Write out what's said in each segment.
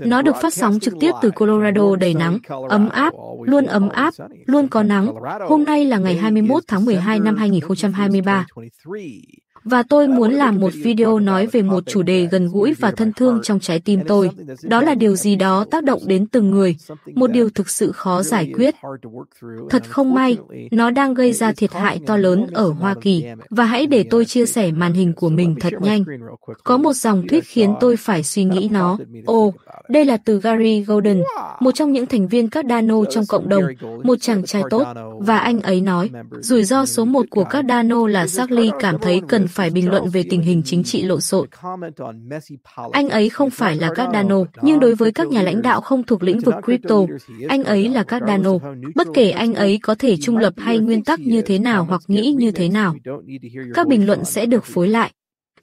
Nó được phát sóng trực tiếp từ Colorado đầy nắng, ấm áp, luôn ấm áp, luôn có nắng. Hôm nay là ngày 21 tháng 12 năm 2023 và tôi muốn làm một video nói về một chủ đề gần gũi và thân thương trong trái tim tôi. Đó là điều gì đó tác động đến từng người, một điều thực sự khó giải quyết. Thật không may, nó đang gây ra thiệt hại to lớn ở Hoa Kỳ và hãy để tôi chia sẻ màn hình của mình thật nhanh. Có một dòng thuyết khiến tôi phải suy nghĩ nó. Ồ, oh, đây là từ Gary Golden, một trong những thành viên các Dano trong cộng đồng, một chàng trai tốt, và anh ấy nói, rủi ro số một của các Dano là Sarkley cảm thấy cần phải bình luận về tình hình chính trị lộn xộn. Anh ấy không phải là Cardano, nhưng đối với các nhà lãnh đạo không thuộc lĩnh vực crypto, anh ấy là Cardano. Bất kể anh ấy có thể trung lập hay nguyên tắc như thế nào hoặc nghĩ như thế nào, các bình luận sẽ được phối lại.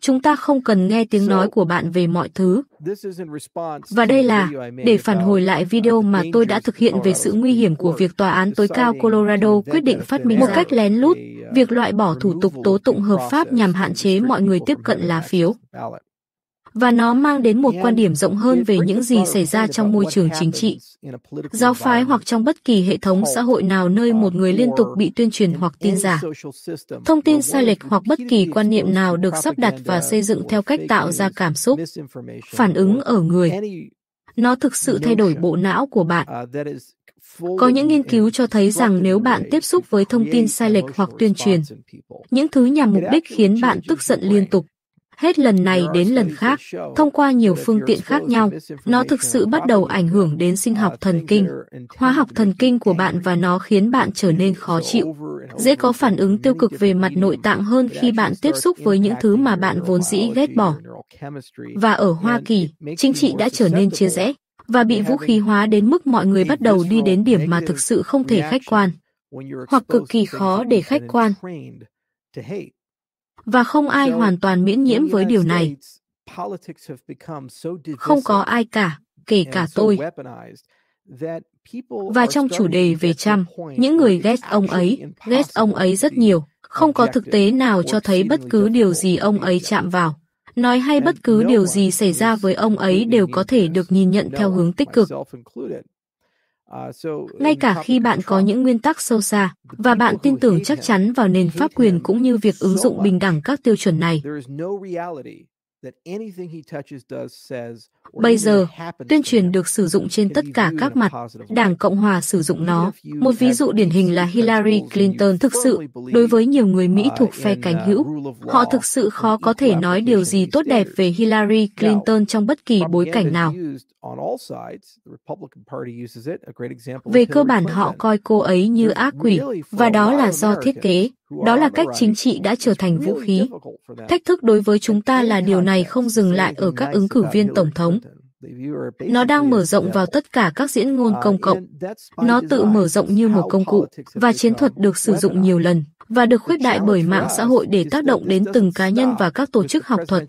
Chúng ta không cần nghe tiếng nói của bạn về mọi thứ. Và đây là để phản hồi lại video mà tôi đã thực hiện về sự nguy hiểm của việc tòa án tối cao Colorado quyết định phát minh một cách lén lút việc loại bỏ thủ tục tố tụng hợp pháp nhằm hạn chế mọi người tiếp cận lá phiếu và nó mang đến một quan điểm rộng hơn về những gì xảy ra trong môi trường chính trị, giáo phái hoặc trong bất kỳ hệ thống xã hội nào nơi một người liên tục bị tuyên truyền hoặc tin giả. Thông tin sai lệch hoặc bất kỳ quan niệm nào được sắp đặt và xây dựng theo cách tạo ra cảm xúc, phản ứng ở người. Nó thực sự thay đổi bộ não của bạn. Có những nghiên cứu cho thấy rằng nếu bạn tiếp xúc với thông tin sai lệch hoặc tuyên truyền, những thứ nhằm mục đích khiến bạn tức giận liên tục, hết lần này đến lần khác, thông qua nhiều phương tiện khác nhau, nó thực sự bắt đầu ảnh hưởng đến sinh học thần kinh, hóa học thần kinh của bạn và nó khiến bạn trở nên khó chịu, dễ có phản ứng tiêu cực về mặt nội tạng hơn khi bạn tiếp xúc với những thứ mà bạn vốn dĩ ghét bỏ. Và ở Hoa Kỳ, chính trị đã trở nên chia rẽ và bị vũ khí hóa đến mức mọi người bắt đầu đi đến điểm mà thực sự không thể khách quan hoặc cực kỳ khó để khách quan và không ai hoàn toàn miễn nhiễm với điều này. Không có ai cả, kể cả tôi. Và trong chủ đề về Trump, những người ghét ông ấy, ghét ông ấy rất nhiều, không có thực tế nào cho thấy bất cứ điều gì ông ấy chạm vào. Nói hay bất cứ điều gì xảy ra với ông ấy đều có thể được nhìn nhận theo hướng tích cực. À, uh, ngay cả khi bạn có những nguyên tắc sâu xa và bạn tin tưởng chắc chắn vào nền pháp quyền cũng như việc ứng dụng bình đẳng các tiêu chuẩn này Bây giờ, tuyên truyền được sử dụng trên tất cả các mặt. Đảng Cộng Hòa sử dụng nó. Một ví dụ điển hình là Hillary Clinton thực sự, đối với nhiều người Mỹ thuộc phe cánh uh, hữu, họ thực sự khó có thể nói điều gì tốt đẹp về Hillary Clinton trong bất kỳ bối cảnh nào. Về cơ bản họ coi cô ấy như ác quỷ, và đó là do thiết kế. Đó là cách chính trị đã trở thành vũ khí. Thách thức đối với chúng ta là điều này không dừng lại ở các ứng cử viên tổng thống. Nó đang mở rộng vào tất cả các diễn ngôn uh, công cộng. Nó tự mở rộng như một công cụ, và chiến thuật được sử dụng nhiều lần, và được khuyết đại bởi mạng xã hội để tác động đến từng cá nhân và các tổ chức học thuật.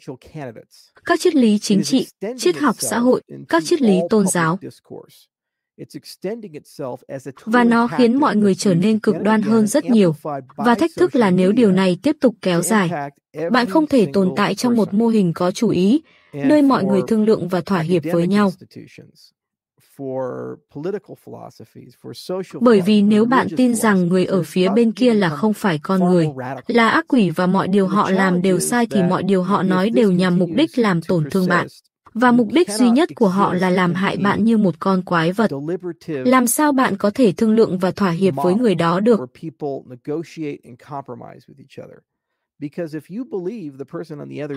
Các triết lý chính trị, triết học xã hội, các triết lý tôn giáo và nó khiến mọi người trở nên cực đoan hơn rất nhiều và thách thức là nếu điều này tiếp tục kéo dài bạn không thể tồn tại trong một mô hình có chủ ý nơi mọi người thương lượng và thỏa hiệp với nhau bởi vì nếu bạn tin rằng người ở phía bên kia là không phải con người là ác quỷ và mọi điều họ làm đều sai thì mọi điều họ nói đều nhằm mục đích làm tổn thương bạn và mục đích duy nhất của họ là làm hại bạn như một con quái vật. Làm sao bạn có thể thương lượng và thỏa hiệp với người đó được?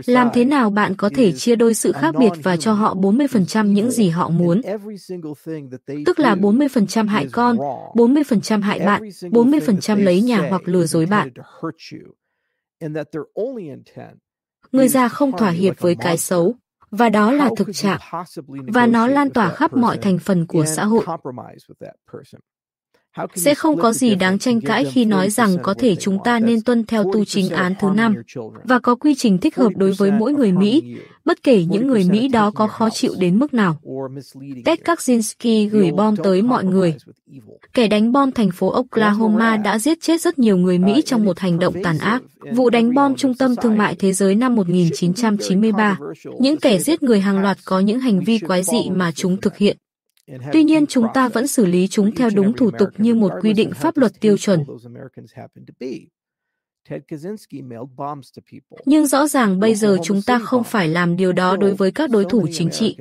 Làm thế nào bạn có thể chia đôi sự khác biệt và cho họ 40% những gì họ muốn? Tức là 40% hại con, 40% hại bạn, 40% lấy nhà hoặc lừa dối bạn. Người già không thỏa hiệp với cái xấu, và đó là thực trạng và nó lan tỏa khắp mọi thành phần của xã hội sẽ không có gì đáng tranh cãi khi nói rằng có thể chúng ta nên tuân theo tu chính án thứ năm và có quy trình thích hợp đối với mỗi người Mỹ, bất kể những người Mỹ đó có khó chịu đến mức nào. Ted Kaczynski gửi bom tới mọi người. Kẻ đánh bom thành phố Oklahoma đã giết chết rất nhiều người Mỹ trong một hành động tàn ác. Vụ đánh bom Trung tâm Thương mại Thế giới năm 1993, những kẻ giết người hàng loạt có những hành vi quái dị mà chúng thực hiện. Tuy nhiên, chúng ta vẫn xử lý chúng theo đúng thủ tục như một quy định pháp luật tiêu chuẩn. Nhưng rõ ràng bây giờ chúng ta không phải làm điều đó đối với các đối thủ chính trị.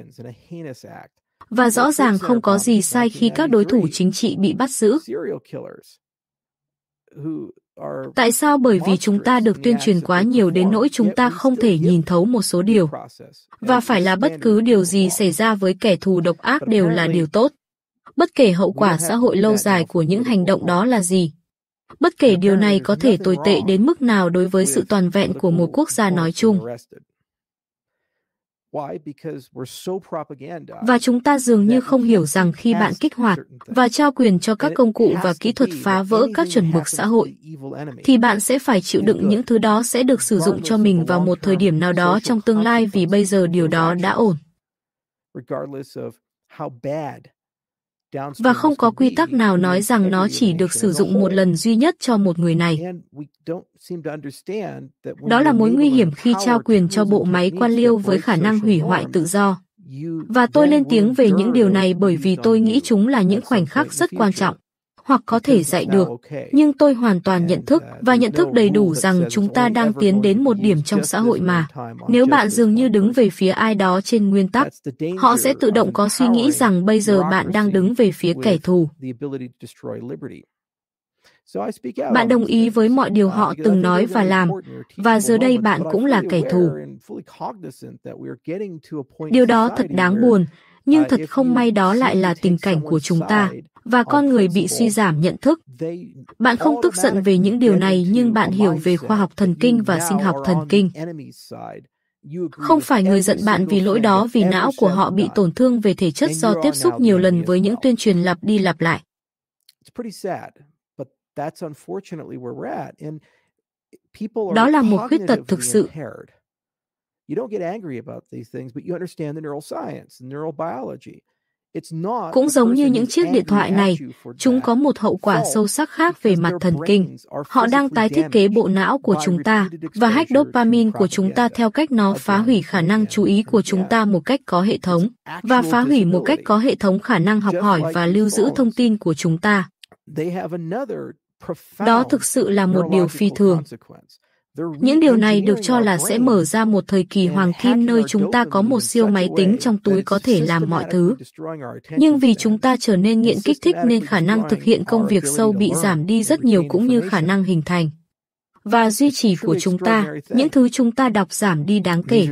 Và rõ ràng không có gì sai khi các đối thủ chính trị bị bắt giữ. Tại sao bởi vì chúng ta được tuyên truyền quá nhiều đến nỗi chúng ta không thể nhìn thấu một số điều. Và phải là bất cứ điều gì xảy ra với kẻ thù độc ác đều là điều tốt. Bất kể hậu quả xã hội lâu dài của những hành động đó là gì. Bất kể điều này có thể tồi tệ đến mức nào đối với sự toàn vẹn của một quốc gia nói chung. Và chúng ta dường như không hiểu rằng khi bạn kích hoạt và trao quyền cho các công cụ và kỹ thuật phá vỡ các chuẩn mực xã hội, thì bạn sẽ phải chịu đựng những thứ đó sẽ được sử dụng cho mình vào một thời điểm nào đó trong tương lai vì bây giờ điều đó đã ổn và không có quy tắc nào nói rằng nó chỉ được sử dụng một lần duy nhất cho một người này. Đó là mối nguy hiểm khi trao quyền cho bộ máy quan liêu với khả năng hủy hoại tự do. Và tôi lên tiếng về những điều này bởi vì tôi nghĩ chúng là những khoảnh khắc rất quan trọng hoặc có thể dạy được, nhưng tôi hoàn toàn nhận thức uh, và nhận thức đầy đủ rằng chúng ta đang tiến đến một điểm trong xã hội mà. Nếu bạn dường như đứng về phía ai đó trên nguyên tắc, họ sẽ tự động có suy nghĩ rằng bây giờ bạn đang đứng về phía kẻ thù. Bạn đồng ý với mọi điều uh, họ từng nói và làm, và giờ đây bạn cũng là kẻ thù. Điều đó thật đáng buồn, nhưng uh, thật không may đó lại là tình cảnh của chúng ta và con người bị suy giảm nhận thức. Bạn không tức giận về những điều này nhưng bạn hiểu về khoa học thần kinh và sinh học thần kinh. Không phải người giận bạn vì lỗi đó vì não của họ bị tổn thương về thể chất do tiếp xúc nhiều lần với những tuyên truyền lặp đi lặp lại. Đó là một khuyết tật thực sự. You don't get angry about these things, but you understand the neural science, neural biology. Cũng giống như những chiếc điện thoại này, chúng có một hậu quả sâu sắc khác về mặt thần kinh. Họ đang tái thiết kế bộ não của chúng ta và hack dopamine của chúng ta theo cách nó phá hủy khả năng chú ý của chúng ta một cách có hệ thống và phá hủy một cách có hệ thống khả năng học hỏi và lưu giữ thông tin của chúng ta. Đó thực sự là một điều phi thường. Những điều này được cho là sẽ mở ra một thời kỳ hoàng kim nơi chúng ta có một siêu máy tính trong túi có thể làm mọi thứ. Nhưng vì chúng ta trở nên nghiện kích thích nên khả năng thực hiện công việc sâu bị giảm đi rất nhiều cũng như khả năng hình thành và duy trì của chúng ta, những thứ chúng ta đọc giảm đi đáng kể.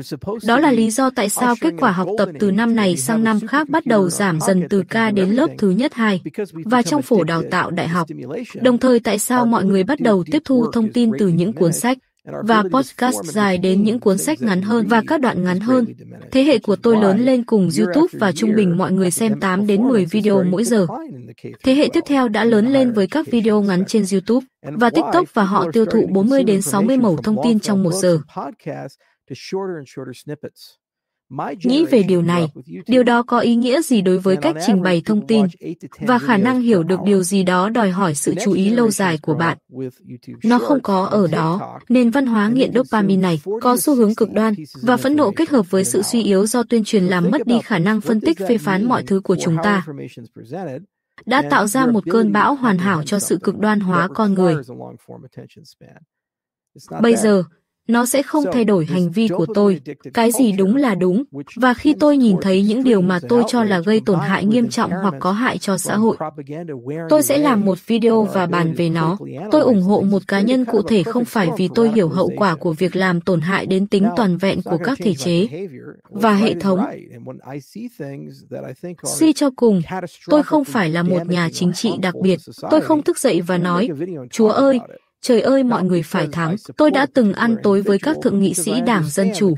Đó là lý do tại sao kết quả học tập từ năm này sang năm khác bắt đầu giảm dần từ ca đến lớp thứ nhất hai và trong phổ đào tạo đại học. Đồng thời tại sao mọi người bắt đầu tiếp thu thông tin từ những cuốn sách và podcast dài đến những cuốn sách ngắn hơn và các đoạn ngắn hơn. Thế hệ của tôi lớn lên cùng YouTube và trung bình mọi người xem 8 đến 10 video mỗi giờ. Thế hệ tiếp theo đã lớn lên với các video ngắn trên YouTube và TikTok và họ tiêu thụ 40 đến 60 mẫu thông tin trong một giờ. Nghĩ về điều này, điều đó có ý nghĩa gì đối với cách trình bày thông tin và khả năng hiểu được điều gì đó đòi hỏi sự chú ý lâu dài của bạn. Nó không có ở đó, nên văn hóa nghiện dopamine này có xu hướng cực đoan và phẫn nộ kết hợp với sự suy yếu do tuyên truyền làm mất đi khả năng phân tích phê phán mọi thứ của chúng ta đã tạo ra một cơn bão hoàn hảo cho sự cực đoan hóa con người. Bây giờ, nó sẽ không thay đổi hành vi của tôi. Cái gì đúng là đúng. Và khi tôi nhìn thấy những điều mà tôi cho là gây tổn hại nghiêm trọng hoặc có hại cho xã hội, tôi sẽ làm một video và bàn về nó. Tôi ủng hộ một cá nhân cụ thể không phải vì tôi hiểu hậu quả của việc làm tổn hại đến tính toàn vẹn của các thể chế và hệ thống. Suy cho cùng, tôi không phải là một nhà chính trị đặc biệt. Tôi không thức dậy và nói, Chúa ơi, Trời ơi mọi người phải thắng, tôi đã từng ăn tối với các thượng nghị sĩ đảng Dân Chủ,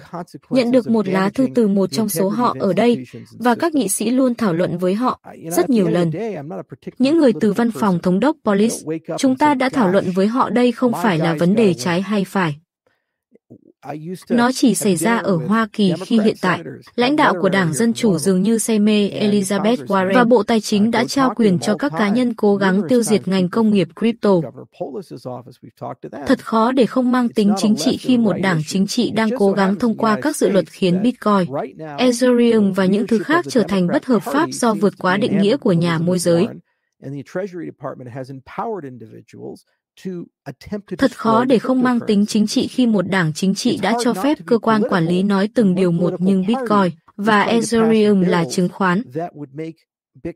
nhận được một lá thư từ một trong số họ ở đây, và các nghị sĩ luôn thảo luận với họ, rất nhiều lần. Những người từ văn phòng thống đốc Polis, chúng ta đã thảo luận với họ đây không phải là vấn đề trái hay phải. Nó chỉ xảy ra ở Hoa Kỳ khi hiện tại, lãnh đạo của Đảng Dân Chủ dường như say mê Elizabeth Warren và Bộ Tài chính đã trao quyền cho các cá nhân cố gắng tiêu diệt ngành công nghiệp crypto. Thật khó để không mang tính chính trị khi một đảng chính trị đang cố gắng thông qua các dự luật khiến Bitcoin, Ethereum và những thứ khác trở thành bất hợp pháp do vượt quá định nghĩa của nhà môi giới. Thật khó để không mang tính chính trị khi một đảng chính trị đã cho phép cơ quan quản lý nói từng điều một nhưng Bitcoin và Ethereum là chứng khoán.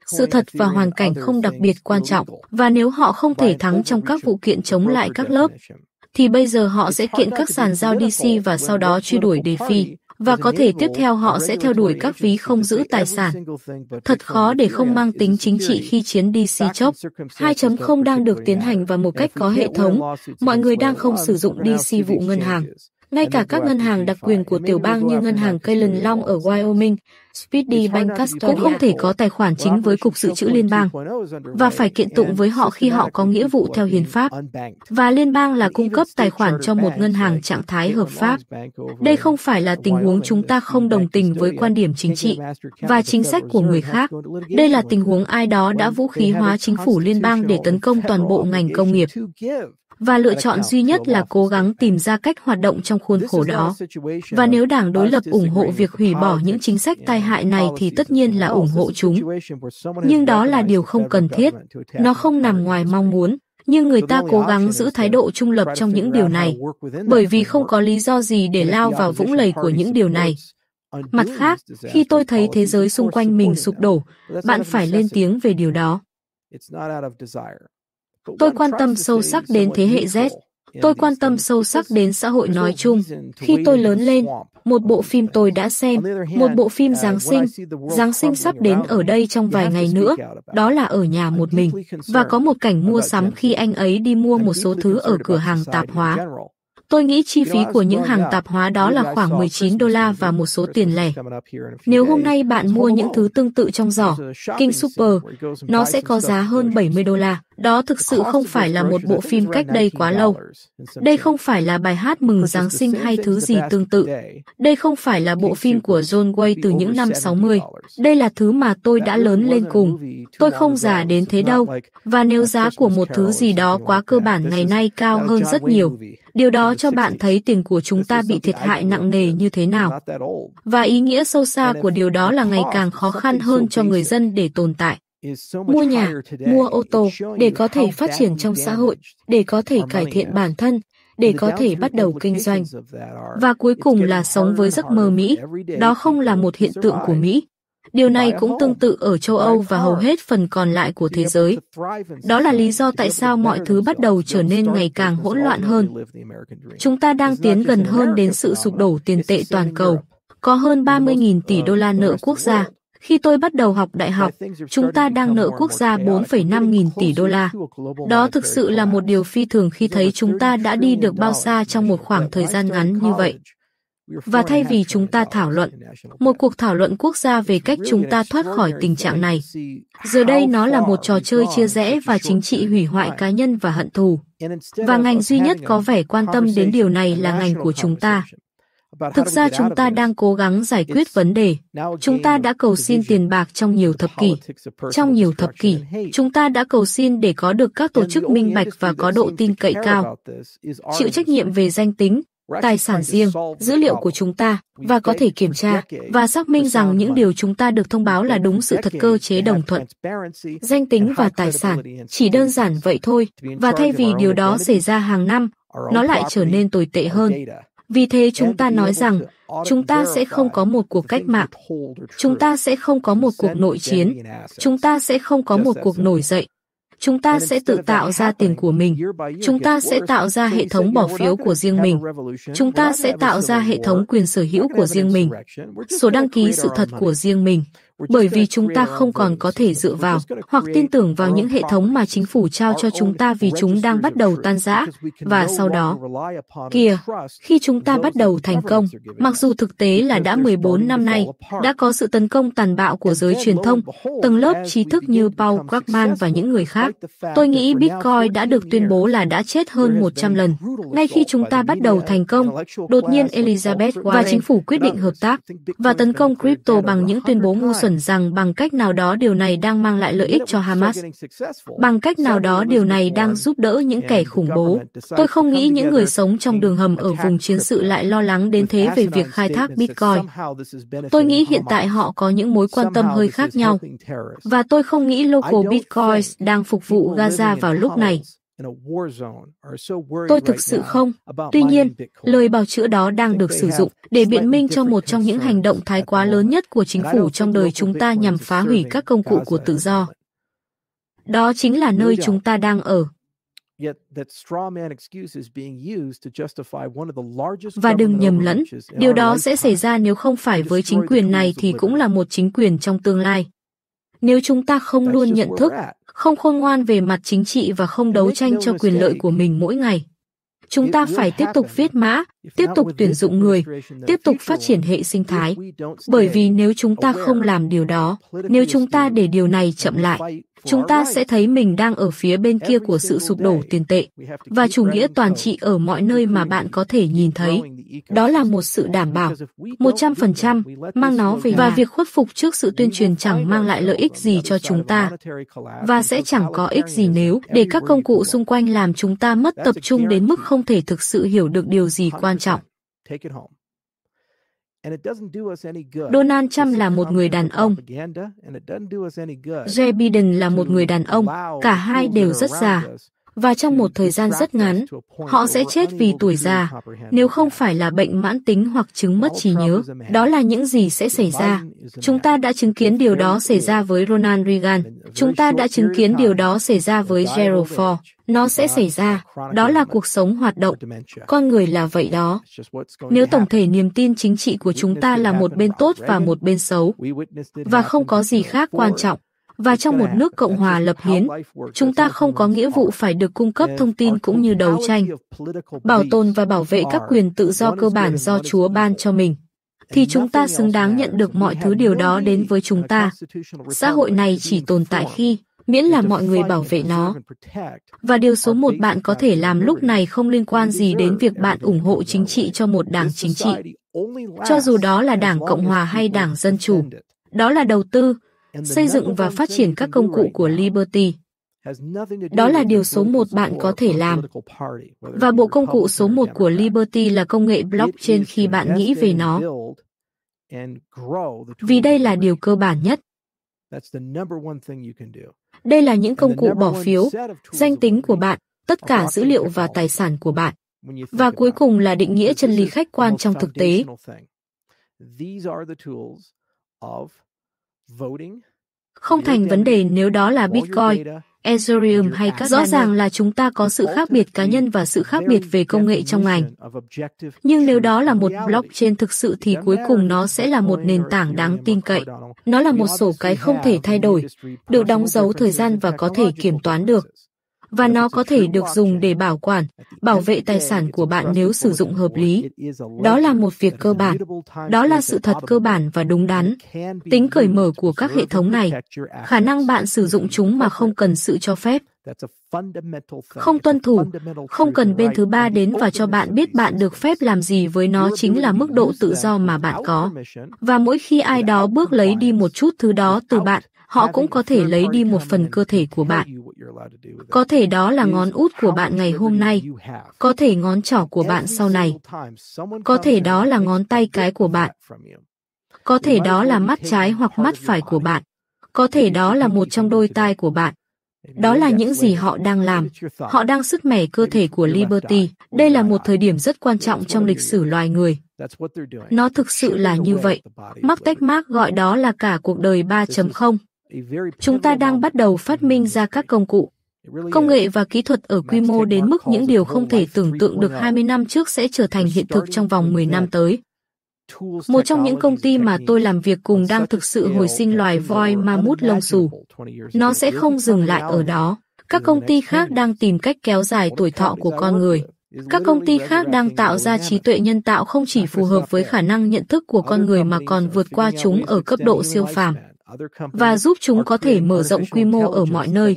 Sự thật và hoàn cảnh không đặc biệt quan trọng, và nếu họ không thể thắng trong các vụ kiện chống lại các lớp, thì bây giờ họ sẽ kiện các sàn giao DC và sau đó truy đuổi DeFi và có thể tiếp theo họ sẽ theo đuổi các ví không giữ tài sản. Thật khó để không mang tính chính trị khi chiến DC chốc. 2.0 đang được tiến hành và một cách có hệ thống, mọi người đang không sử dụng DC vụ ngân hàng. Ngay cả các ngân hàng đặc quyền của tiểu bang như ngân hàng Kellen Long ở Wyoming, Speedy Bank Custodia cũng không thể có tài khoản chính với Cục Dự trữ Liên bang oh và phải kiện tụng với họ khi họ có nghĩa vụ theo hiến pháp. Và liên bang là cung cấp tài khoản cho một ngân hàng trạng thái hợp pháp. Đây không phải là tình huống chúng ta không đồng tình với quan điểm chính trị và chính sách của người khác. Đây là tình huống ai đó đã vũ khí hóa chính phủ liên bang để tấn công toàn bộ ngành công nghiệp và lựa chọn duy nhất là cố gắng tìm ra cách hoạt động trong khuôn khổ đó. Và nếu đảng đối lập ủng hộ việc hủy bỏ những chính sách tai hại này thì tất nhiên là ủng hộ chúng. Nhưng đó là điều không cần thiết, nó không nằm ngoài mong muốn nhưng người ta cố gắng giữ thái độ trung lập trong những điều này, bởi vì không có lý do gì để lao vào vũng lầy của những điều này. Mặt khác, khi tôi thấy thế giới xung quanh mình sụp đổ, bạn phải lên tiếng về điều đó. Tôi quan tâm sâu sắc đến thế hệ Z. Tôi quan tâm sâu sắc đến xã hội nói chung. Khi tôi lớn lên, một bộ phim tôi đã xem, một bộ phim Giáng sinh. Giáng sinh sắp đến ở đây trong vài ngày nữa, đó là ở nhà một mình. Và có một cảnh mua sắm khi anh ấy đi mua một số thứ ở cửa hàng tạp hóa. Tôi nghĩ chi phí của những hàng tạp hóa đó là khoảng 19 đô la và một số tiền lẻ. Nếu hôm nay bạn mua những thứ tương tự trong giỏ, King Super, nó sẽ có giá hơn 70 đô la. Đó thực sự không phải là một bộ phim cách đây quá lâu. Đây không phải là bài hát mừng Giáng sinh hay thứ gì tương tự. Đây không phải là bộ phim của John Way từ những năm 60. Đây là thứ mà tôi đã lớn lên cùng. Tôi không già đến thế đâu. Và nếu giá của một thứ gì đó quá cơ bản ngày nay cao hơn rất nhiều, Điều đó cho bạn thấy tiền của chúng ta bị thiệt hại nặng nề như thế nào. Và ý nghĩa sâu xa của điều đó là ngày càng khó khăn hơn cho người dân để tồn tại mua nhà, mua ô tô để có thể phát triển trong xã hội, để có thể cải thiện bản thân, để có thể bắt đầu kinh doanh. Và cuối cùng là sống với giấc mơ Mỹ. Đó không là một hiện tượng của Mỹ. Điều này cũng tương tự ở châu Âu và hầu hết phần còn lại của thế giới. Đó là lý do tại sao mọi thứ bắt đầu trở nên ngày càng hỗn loạn hơn. Chúng ta đang tiến gần hơn đến sự sụp đổ tiền tệ toàn cầu. Có hơn 30.000 tỷ đô la nợ quốc gia. Khi tôi bắt đầu học đại học, chúng ta đang nợ quốc gia 4,5 nghìn tỷ đô la. Đó thực sự là một điều phi thường khi thấy chúng ta đã đi được bao xa trong một khoảng thời gian ngắn như vậy. Và thay vì chúng ta thảo luận một cuộc thảo luận quốc gia về cách chúng ta thoát khỏi tình trạng này, giờ đây nó là một trò chơi chia rẽ và chính trị hủy hoại cá nhân và hận thù. Và ngành duy nhất có vẻ quan tâm đến điều này là ngành của chúng ta. Thực ra chúng ta đang cố gắng giải quyết vấn đề. Chúng ta đã cầu xin tiền bạc trong nhiều thập kỷ. Trong nhiều thập kỷ, chúng ta đã cầu xin để có được các tổ chức minh bạch và có độ tin cậy cao, chịu trách nhiệm về danh tính, tài sản riêng, dữ liệu của chúng ta và có thể kiểm tra và xác minh rằng những điều chúng ta được thông báo là đúng sự thật cơ chế đồng thuận. Danh tính và tài sản chỉ đơn giản vậy thôi và thay vì điều đó xảy ra hàng năm, nó lại trở nên tồi tệ hơn. Vì thế chúng ta nói rằng chúng ta sẽ không có một cuộc cách mạng, chúng ta sẽ không có một cuộc nội chiến, chúng ta sẽ không có một cuộc nổi dậy, Chúng ta sẽ tự tạo ra tiền của mình. Chúng ta sẽ tạo ra hệ thống bỏ phiếu của riêng mình. Chúng ta sẽ tạo ra hệ thống quyền sở hữu của riêng mình. Số đăng ký sự thật của riêng mình bởi vì chúng ta không còn có thể dựa vào hoặc tin tưởng vào những hệ thống mà chính phủ trao cho chúng ta vì chúng đang bắt đầu tan rã và sau đó kia khi chúng ta bắt đầu thành công mặc dù thực tế là đã 14 năm nay đã có sự tấn công tàn bạo của giới truyền thông tầng lớp trí thức như Paul Krugman và những người khác tôi nghĩ Bitcoin đã được tuyên bố là đã chết hơn 100 lần ngay khi chúng ta bắt đầu thành công đột nhiên Elizabeth và chính phủ quyết định hợp tác và tấn công crypto bằng những tuyên bố ngu xuẩn chuẩn rằng bằng cách nào đó điều này đang mang lại lợi ích cho Hamas. Bằng cách nào đó điều này đang giúp đỡ những kẻ khủng bố. Tôi không nghĩ những người sống trong đường hầm ở vùng chiến sự lại lo lắng đến thế về việc khai thác Bitcoin. Tôi nghĩ hiện tại họ có những mối quan tâm hơi khác nhau. Và tôi không nghĩ local Bitcoin đang phục vụ Gaza vào lúc này. Tôi thực sự không. Tuy nhiên, lời bào chữa đó đang được sử dụng để biện minh cho một trong những hành động thái quá lớn nhất của chính phủ trong đời chúng ta nhằm phá hủy các công cụ của tự do. Đó chính là nơi chúng ta đang ở. Và đừng nhầm lẫn, điều đó sẽ xảy ra nếu không phải với chính quyền này thì cũng là một chính quyền trong tương lai. Nếu chúng ta không luôn nhận thức, không khôn ngoan về mặt chính trị và không đấu tranh cho quyền lợi của mình mỗi ngày, chúng ta phải tiếp tục viết mã, tiếp tục tuyển dụng người, tiếp tục phát triển hệ sinh thái. Bởi vì nếu chúng ta không làm điều đó, nếu chúng ta để điều này chậm lại, chúng ta sẽ thấy mình đang ở phía bên kia của sự sụp đổ tiền tệ và chủ nghĩa toàn trị ở mọi nơi mà bạn có thể nhìn thấy. Đó là một sự đảm bảo 100% mang nó về và việc khuất phục trước sự tuyên truyền chẳng mang lại lợi ích gì cho chúng ta và sẽ chẳng có ích gì nếu để các công cụ xung quanh làm chúng ta mất tập trung đến mức không thể thực sự hiểu được điều gì quan trọng. Donald Trump là một người đàn ông. Joe Biden là một người đàn ông. Cả hai đều rất già và trong một thời gian rất ngắn, họ sẽ chết vì tuổi già, nếu không phải là bệnh mãn tính hoặc chứng mất trí nhớ. Đó là những gì sẽ xảy ra. Chúng ta đã chứng kiến điều đó xảy ra với Ronald Reagan. Chúng ta đã chứng kiến điều đó xảy ra với Gerald Ford. Nó sẽ xảy ra. Đó là cuộc sống hoạt động. Con người là vậy đó. Nếu tổng thể niềm tin chính trị của chúng ta là một bên tốt và một bên xấu, và không có gì khác quan trọng, và trong một nước Cộng hòa lập hiến, chúng ta không có nghĩa vụ phải được cung cấp thông tin cũng như đấu tranh, bảo tồn và bảo vệ các quyền tự do cơ bản do Chúa ban cho mình thì chúng ta xứng đáng nhận được mọi thứ điều đó đến với chúng ta. Xã hội này chỉ tồn tại khi miễn là mọi người bảo vệ nó. Và điều số một bạn có thể làm lúc này không liên quan gì đến việc bạn ủng hộ chính trị cho một đảng chính trị. Cho dù đó là đảng Cộng Hòa hay đảng Dân Chủ, đó là đầu tư, xây dựng và phát triển các công cụ của Liberty. Đó là điều số một bạn có thể làm. Và bộ công cụ số một của Liberty là công nghệ blockchain khi bạn nghĩ về nó. Vì đây là điều cơ bản nhất. Đây là những công cụ bỏ phiếu, danh tính của bạn, tất cả dữ liệu và tài sản của bạn. Và cuối cùng là định nghĩa chân lý khách quan trong thực tế. Không thành vấn đề nếu đó là Bitcoin, Ethereum hay các rõ ràng là chúng ta có sự khác biệt cá nhân và sự khác biệt về công nghệ trong ngành. Nhưng nếu đó là một blockchain thực sự thì cuối cùng nó sẽ là một nền tảng đáng tin cậy. Nó là một sổ cái không thể thay đổi, được đóng dấu thời gian và có thể kiểm toán được và nó có thể được dùng để bảo quản, bảo vệ tài sản của bạn nếu sử dụng hợp lý. Đó là một việc cơ bản. Đó là sự thật cơ bản và đúng đắn. Tính cởi mở của các hệ thống này, khả năng bạn sử dụng chúng mà không cần sự cho phép không tuân thủ, không cần bên thứ ba đến và cho bạn biết bạn được phép làm gì với nó chính là mức độ tự do mà bạn có. Và mỗi khi ai đó bước lấy đi một chút thứ đó từ bạn, họ cũng có thể lấy đi một phần cơ thể của bạn. Có thể đó là ngón út của bạn ngày hôm nay, có thể ngón trỏ của bạn sau này, có thể đó là ngón tay cái của bạn, có thể đó là mắt trái hoặc mắt phải của bạn, có thể đó là một trong đôi tai của bạn. Đó là những gì họ đang làm. Họ đang sức mẻ cơ thể của Liberty. Đây là một thời điểm rất quan trọng trong lịch sử loài người. Nó thực sự là như vậy. Mark Techmark gọi đó là cả cuộc đời 3.0. Chúng ta đang bắt đầu phát minh ra các công cụ, Công nghệ và kỹ thuật ở quy mô đến mức những điều không thể tưởng tượng được 20 năm trước sẽ trở thành hiện thực trong vòng 10 năm tới. Một trong những công ty mà tôi làm việc cùng đang thực sự hồi sinh loài voi ma mút lông xù. Nó sẽ không dừng lại ở đó. Các công ty khác đang tìm cách kéo dài tuổi thọ của con người. Các công ty khác đang tạo ra trí tuệ nhân tạo không chỉ phù hợp với khả năng nhận thức của con người mà còn vượt qua chúng ở cấp độ siêu phàm và giúp chúng có thể mở rộng quy mô ở mọi nơi.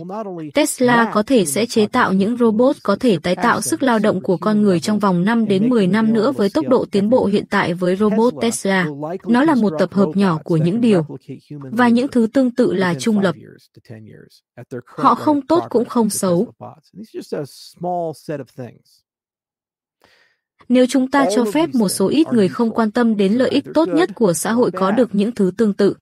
Tesla có thể sẽ chế tạo những robot có thể tái tạo sức lao động của con người trong vòng 5 đến 10 năm nữa với tốc độ tiến bộ hiện tại với robot Tesla. Nó là một tập hợp nhỏ của những điều và những thứ tương tự là trung lập. Họ không tốt cũng không xấu. Nếu chúng ta cho phép một số ít người không quan tâm đến lợi ích tốt nhất của xã hội có được những thứ tương tự,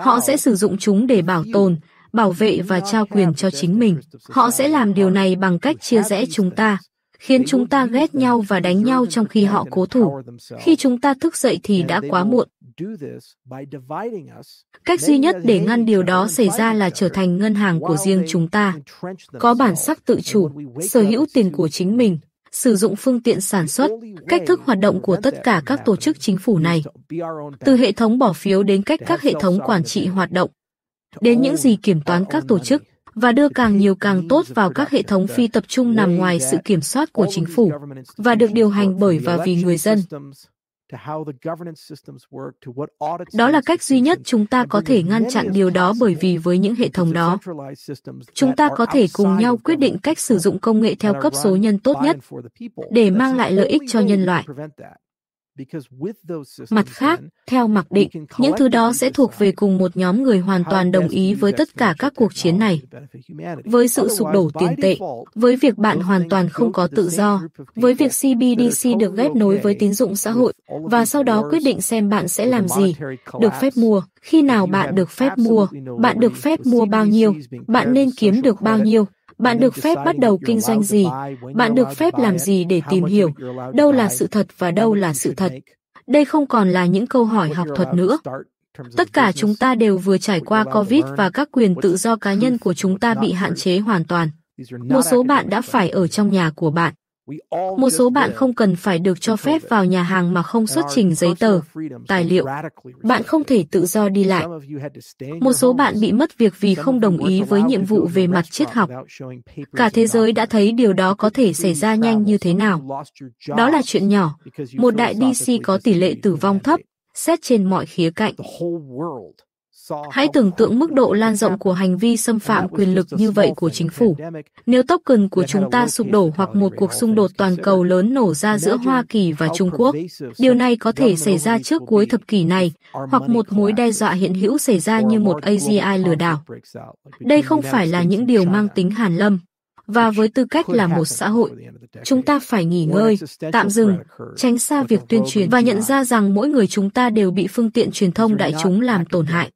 Họ sẽ sử dụng chúng để bảo tồn, bảo vệ và trao quyền cho chính mình. Họ sẽ làm điều này bằng cách chia rẽ chúng ta, khiến chúng ta ghét nhau và đánh nhau trong khi họ cố thủ. Khi chúng ta thức dậy thì đã quá muộn. Cách duy nhất để ngăn điều đó xảy ra là trở thành ngân hàng của riêng chúng ta, có bản sắc tự chủ, sở hữu tiền của chính mình, sử dụng phương tiện sản xuất, cách thức hoạt động của tất cả các tổ chức chính phủ này, từ hệ thống bỏ phiếu đến cách các hệ thống quản trị hoạt động, đến những gì kiểm toán các tổ chức và đưa càng nhiều càng tốt vào các hệ thống phi tập trung nằm ngoài sự kiểm soát của chính phủ và được điều hành bởi và vì người dân đó là cách duy nhất chúng ta có thể ngăn chặn điều đó bởi vì với những hệ thống đó, chúng ta có thể cùng nhau quyết định cách sử dụng công nghệ theo cấp số nhân tốt nhất để mang lại lợi ích cho nhân loại. Mặt khác, theo mặc định, những thứ đó sẽ thuộc về cùng một nhóm người hoàn toàn đồng ý với tất cả các cuộc chiến này. Với sự sụp đổ tiền tệ, với việc bạn hoàn toàn không có tự do, với việc CBDC được ghép nối với tín dụng xã hội và sau đó quyết định xem bạn sẽ làm gì, được phép mua, khi nào bạn được phép mua, bạn được phép mua bao nhiêu, bạn nên kiếm được bao nhiêu, bạn được phép bắt đầu kinh doanh gì? Bạn được phép làm gì để tìm hiểu đâu là sự thật và đâu là sự thật? Đây không còn là những câu hỏi học thuật nữa. Tất cả chúng ta đều vừa trải qua COVID và các quyền tự do cá nhân của chúng ta bị hạn chế hoàn toàn. Một số bạn đã phải ở trong nhà của bạn. Một số bạn không cần phải được cho phép vào nhà hàng mà không xuất trình giấy tờ, tài liệu. Bạn không thể tự do đi lại. Một số bạn bị mất việc vì không đồng ý với nhiệm vụ về mặt triết học. Cả thế giới đã thấy điều đó có thể xảy ra nhanh như thế nào. Đó là chuyện nhỏ. Một đại DC có tỷ lệ tử vong thấp, xét trên mọi khía cạnh. Hãy tưởng tượng mức độ lan rộng của hành vi xâm phạm quyền lực như vậy của chính phủ. Nếu tốc cần của chúng ta sụp đổ hoặc một cuộc xung đột toàn cầu lớn nổ ra giữa Hoa Kỳ và Trung Quốc, điều này có thể xảy ra trước cuối thập kỷ này, hoặc một mối đe dọa hiện hữu xảy ra như một AGI lừa đảo. Đây không phải là những điều mang tính hàn lâm. Và với tư cách là một xã hội, chúng ta phải nghỉ ngơi, tạm dừng, tránh xa việc tuyên truyền và nhận ra rằng mỗi người chúng ta đều bị phương tiện truyền thông đại chúng làm tổn hại.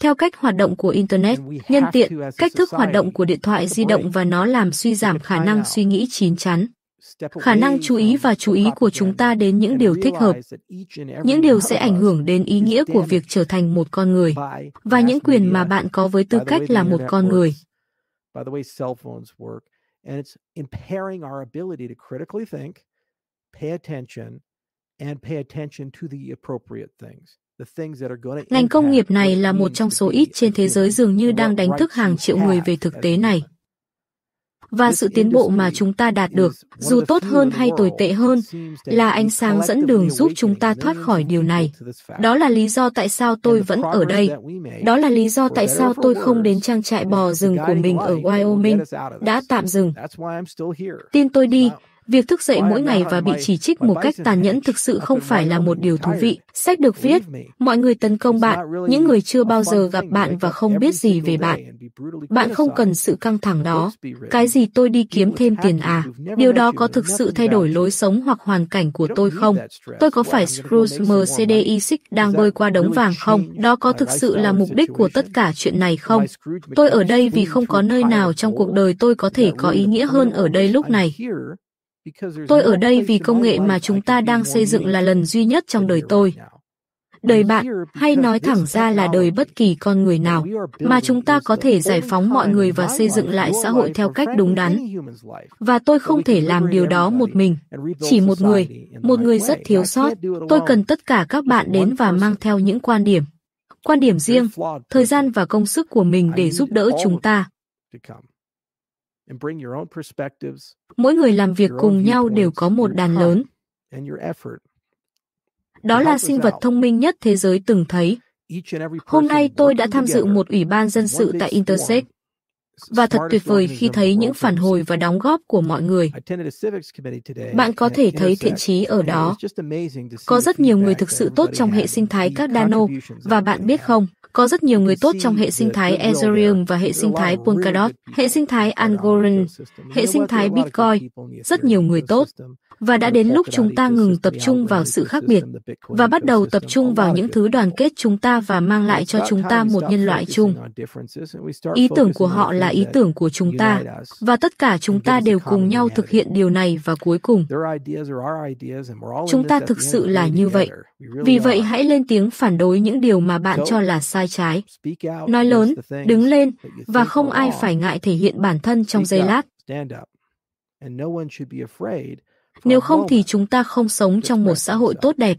Theo cách hoạt động của Internet, nhân tiện, cách thức hoạt động của điện thoại di động và nó làm suy giảm khả năng suy nghĩ chín chắn khả năng chú ý và chú ý của chúng ta đến những điều thích hợp những điều sẽ ảnh hưởng đến ý nghĩa của việc trở thành một con người và những quyền mà bạn có với tư cách là một con người by the way cell phones work, and it's impairing our ability to critically think, pay attention, and pay attention to the appropriate things. Ngành công nghiệp này là một trong số ít trên thế giới dường như đang đánh thức hàng triệu người về thực tế này. và sự tiến bộ mà chúng ta đạt được, dù tốt hơn hay tồi tệ hơn, là ánh sáng dẫn đường giúp chúng ta thoát khỏi điều này. Đó là lý do tại sao tôi vẫn ở đây. Đó là lý do tại sao tôi không đến trang trại bò rừng của mình ở Wyoming, đã tạm dừng. Tin tôi đi, Việc thức dậy mỗi ngày và bị chỉ trích một cách tàn nhẫn thực sự không phải là một điều thú vị. Sách được viết, mọi người tấn công bạn, những người chưa bao giờ gặp bạn và không biết gì về bạn. Bạn không cần sự căng thẳng đó. Cái gì tôi đi kiếm thêm tiền à? Điều đó có thực sự thay đổi lối sống hoặc hoàn cảnh của tôi không? Tôi có phải Scrooge mcdi đang bơi qua đống vàng không? Đó có thực sự là mục đích của tất cả chuyện này không? Tôi ở đây vì không có nơi nào trong cuộc đời tôi có thể có ý nghĩa hơn ở đây lúc này. Tôi ở đây vì công nghệ mà chúng ta đang xây dựng là lần duy nhất trong đời tôi. Đời bạn, hay nói thẳng ra là đời bất kỳ con người nào, mà chúng ta có thể giải phóng mọi người và xây dựng lại xã hội theo cách đúng đắn. Và tôi không thể làm điều đó một mình, chỉ một người, một người rất thiếu sót. Tôi cần tất cả các bạn đến và mang theo những quan điểm, quan điểm riêng, thời gian và công sức của mình để giúp đỡ chúng ta mỗi người làm việc cùng nhau đều có một đàn lớn đó là sinh vật thông minh nhất thế giới từng thấy hôm nay tôi đã tham dự một ủy ban dân sự tại intersect và thật tuyệt vời khi thấy những phản hồi và đóng góp của mọi người. Bạn có thể thấy thiện trí ở đó. Có rất nhiều người thực sự tốt trong hệ sinh thái các Cardano, và bạn biết không, có rất nhiều người tốt trong hệ sinh thái Ethereum và hệ sinh thái Polkadot, hệ sinh thái Algorand, hệ sinh thái Bitcoin, rất nhiều người tốt và đã đến lúc chúng ta ngừng tập trung vào sự khác biệt và bắt đầu tập trung vào những thứ đoàn kết chúng ta và mang lại cho chúng ta một nhân loại chung. Ý tưởng của họ là ý tưởng của chúng ta và tất cả chúng ta đều cùng nhau thực hiện điều này và cuối cùng chúng ta thực sự là như vậy. Vì vậy hãy lên tiếng phản đối những điều mà bạn cho là sai trái. Nói lớn, đứng lên và không ai phải ngại thể hiện bản thân trong giây lát. Nếu không thì chúng ta không sống trong một xã hội tốt đẹp.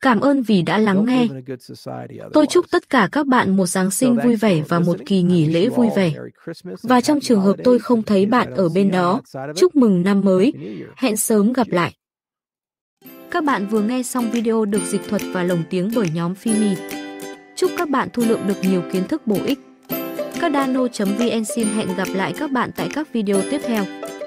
Cảm ơn vì đã lắng nghe. Tôi chúc tất cả các bạn một Giáng sinh vui vẻ và một kỳ nghỉ lễ vui vẻ. Và trong trường hợp tôi không thấy bạn ở bên đó, chúc mừng năm mới. Hẹn sớm gặp lại. Các bạn vừa nghe xong video được dịch thuật và lồng tiếng bởi nhóm Fimi. Chúc các bạn thu lượm được nhiều kiến thức bổ ích. Cardano.vn xin hẹn gặp lại các bạn tại các video tiếp theo.